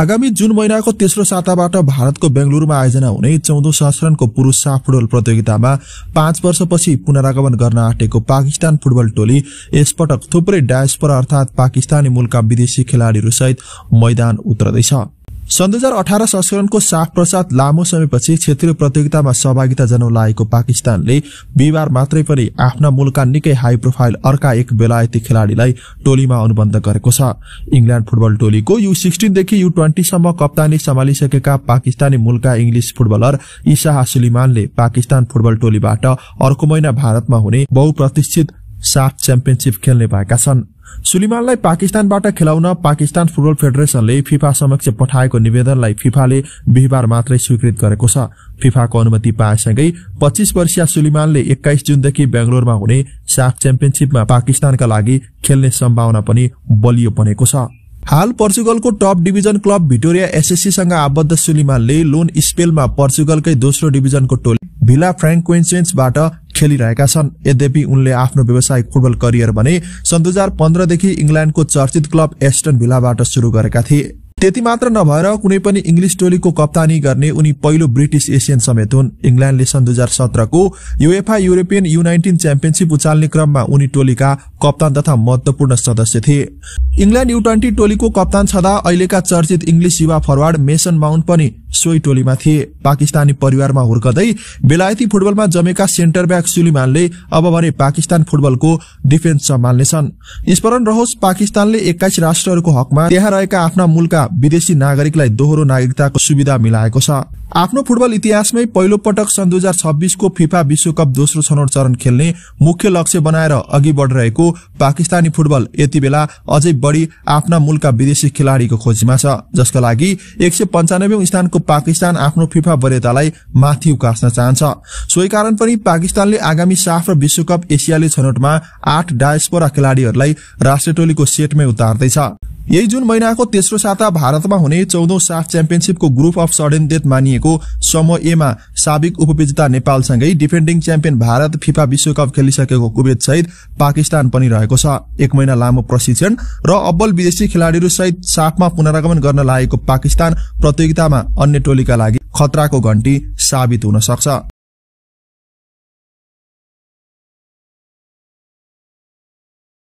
आगामी जुन महिनाको तेस्रो साताबाट भारतको बेंगलुरूमा आयोजना हुने चौधौं संस्करणको पुरूष साफ फुटबल प्रतियोगितामा पाँच वर्षपछि पुनरागमन गर्न आँटेको पाकिस्तान फुटबल टोली यसपटक थुप्रै डायसपर अर्थात पाकिस्तानी मूलका विदेशी खेलाड़ीहरूसहित मैदान उत्रदैछ सन् दुई हजार अठार संस्करणको साफ प्रसाद लामो समयपछि क्षेत्रीय प्रतियोगितामा सहभागिता जनाउन लागेको पाकिस्तानले बिहिबार मात्रै पनि आफ्ना मूलका निकै हाई प्रोफाइल अर्का एक बेलायती खेलाड़ीलाई टोलीमा अनुबन्ध गरेको छ इङ्ल्याण्ड फुटबल टोलीको यू सिक्सटिनदेखि यू ट्वेन्टीसम्म कप्तानी सम्हालिसकेका पाकिस्तानी मूलका इङ्ग्लिस फुटबलर इसाह सुलिमानले पाकिस्तान फुटबल टोलीबाट अर्को महिना भारतमा हुने बहुप्रतिष्ठित सात च्याम्पियनसिप खेल्ने भएका छन् सुलिमानलाई पाकिस्तानबाट खेलाउन पाकिस्तान फुटबल फेडरेशनले फिफा समक्ष पठाएको निवेदनलाई फिफाले बिहिबार मात्रै स्वीकृत गरेको छ फिफाको अनुमति पाएसँगै पच्चीस वर्षीय सुलिमानले एक्काइस जूनदेखि बेंगलोरमा हुने साफ च्याम्पियनसिपमा पाकिस्तानका लागि खेल्ने सम्भावना पनि बलियो बनेको छ हाल पोर्चुगलको टप डिभिजन क्लब भिटोरिया एसएससीसँग आबद्ध सुलिमानले लोन स्पेलमा पोर्चुगलकै दोस्रो डिभिजनको टोली भिला क्वेन्सेन्सबाट खेलिरहेका छन् यद्यपि उनले आफ्नो व्यावसायिक फुटबल करियर भने सन् दुई हजार पन्ध्रदेखि इङ्ल्याण्डको चर्चित क्लब एस्टन भिलाबाट सुरु गरेका थिए त्यति मात्र नभएर कुनै पनि इङ्ग्लिस टोलीको कप्तानी गर्ने उनी पहिलो ब्रिटिस एसियन समेत हुन् इङ्ल्याण्डले सन् दुई हजार सत्रको UEFA European U nineteen championship उचाल्ने क्रममा उनी टोलीका कप्तान तथा महत्वपूर्ण सदस्य थिए इङ्ल्यान्ड यु ट्वेन्टी टोलीको कप्तान छँदा अहिलेका चर्चित इङ्ग्लिस युवा फरवार्ड मेसन माउन्ट पनि सोही टोलीमा थिए पाकिस्तानी परिवारमा हुर्कदै बेलायती फुटबलमा जमेका सेन्टर ब्याक सुलिमानले अब भने पाकिस्तान फुटबलको डिफेन्स सम्हाल्नेछन् स्मरण रहोस् पाकिस्तानले एक्काइस राष्ट्रहरूको हकमा त्यहाँ रहेका आफ्ना मूलका विदेशी नागरिकलाई दोहोरो नागरिकताको सुविधा मिलाएको छ आफ्नो फुटबल इतिहासमै पहिलो पटक सन् दुई हजार छब्बीसको फिफा विश्वकप दोस्रो छनौट चरण खेल्ने मुख्य लक्ष्य बनाएर अघि बढ़िरहेको पाकिस्तानी फुटबल यति बेला अझै बढ़ी आफ्ना मूलका विदेशी खेलाड़ीको खोजीमा छ जसका लागि एक सय पञ्चानब्बे स्थानको पाकिस्तान आफ्नो फिफा वरियतालाई माथि उकास्न चाहन्छ सोही कारण पनि पाकिस्तानले आगामी साफ र विश्वकप एसियाली छनौटमा आठ डायस्पोरा खेलाड़ीहरूलाई राष्ट्रिय टोलीको सेटमै उतार्दैछ यही जुन महिनाको तेस्रो साता भारतमा हुने चौधौं साफ च्याम्पियनसिपको ग्रुप अफ सडेन डेथ मानिएको समूह एमा साबिक उपविजेता नेपालसँगै डिफेन्डिङ च्याम्पियन भारत फिफा विश्वकप खेलिसकेको कुवेत सहित पाकिस्तान पनि रहेको छ एक महिना लामो प्रशिक्षण र अब्बल विदेशी खेलाड़ीहरू सहित साफमा पुनरागमन गर्न लागेको पाकिस्तान प्रतियोगितामा अन्य टोलीका लागि खतराको घण्टी साबित हुन सक्छ